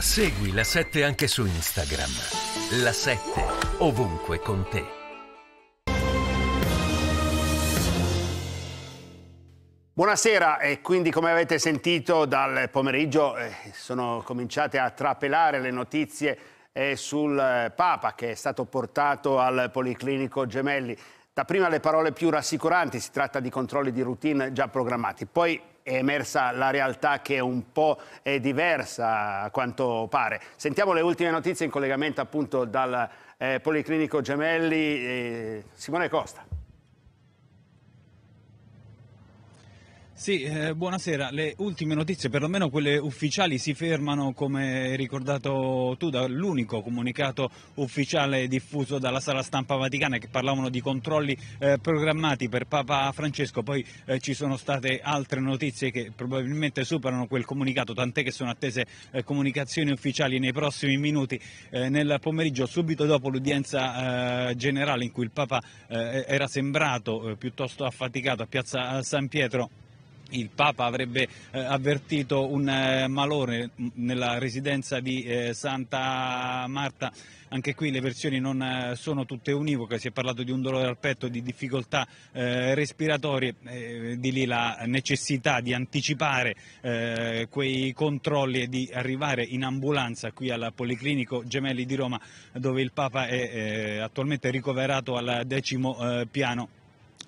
Segui la 7 anche su Instagram. La 7 ovunque con te. Buonasera e quindi come avete sentito dal pomeriggio eh, sono cominciate a trapelare le notizie eh, sul eh, Papa che è stato portato al Policlinico Gemelli. Da prima le parole più rassicuranti, si tratta di controlli di routine già programmati, poi è emersa la realtà che è un po' è diversa a quanto pare. Sentiamo le ultime notizie in collegamento appunto dal eh, Policlinico Gemelli, eh, Simone Costa. Sì, eh, buonasera. Le ultime notizie, perlomeno quelle ufficiali, si fermano, come hai ricordato tu, dall'unico comunicato ufficiale diffuso dalla sala stampa vaticana che parlavano di controlli eh, programmati per Papa Francesco. Poi eh, ci sono state altre notizie che probabilmente superano quel comunicato, tant'è che sono attese eh, comunicazioni ufficiali nei prossimi minuti. Eh, nel pomeriggio, subito dopo l'udienza eh, generale in cui il Papa era sembrato piuttosto affaticato a Piazza San Pietro, il Papa avrebbe eh, avvertito un eh, malore nella residenza di eh, Santa Marta. Anche qui le versioni non eh, sono tutte univoche, si è parlato di un dolore al petto, di difficoltà eh, respiratorie, eh, di lì la necessità di anticipare quei controlli e di arrivare in ambulanza qui al Policlinico Gemelli di Roma dove il Papa è attualmente ricoverato al decimo piano.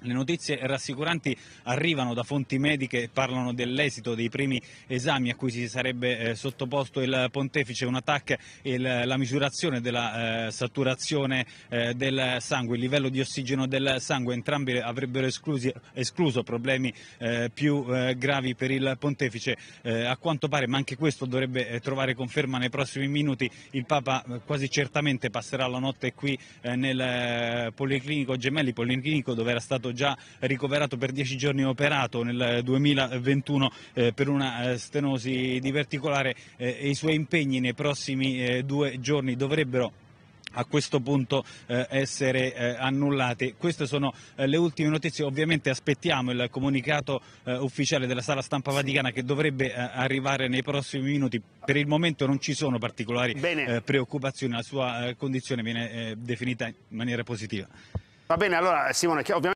Le notizie rassicuranti arrivano da fonti mediche, parlano dell'esito dei primi esami a cui si sarebbe eh, sottoposto il pontefice, un attacco e la misurazione della eh, saturazione eh, del sangue, il livello di ossigeno del sangue, entrambi avrebbero esclusi, escluso problemi eh, più eh, gravi per il pontefice. Eh, a quanto pare, ma anche questo dovrebbe trovare conferma nei prossimi minuti, il Papa quasi certamente passerà la notte qui nel Policlinico Gemelli, Policlinico dove era stato già ricoverato per 10 giorni operato nel 2021 eh, per una eh, stenosi diverticolare eh, e i suoi impegni nei prossimi due giorni dovrebbero a questo punto eh, essere eh, annullate. Queste sono eh, le ultime notizie, ovviamente aspettiamo il comunicato ufficiale della sala stampa vaticana che dovrebbe arrivare nei prossimi minuti. Per il momento non ci sono particolari preoccupazioni, la sua condizione viene definita in maniera positiva. Va bene, allora Simone, ovviamente...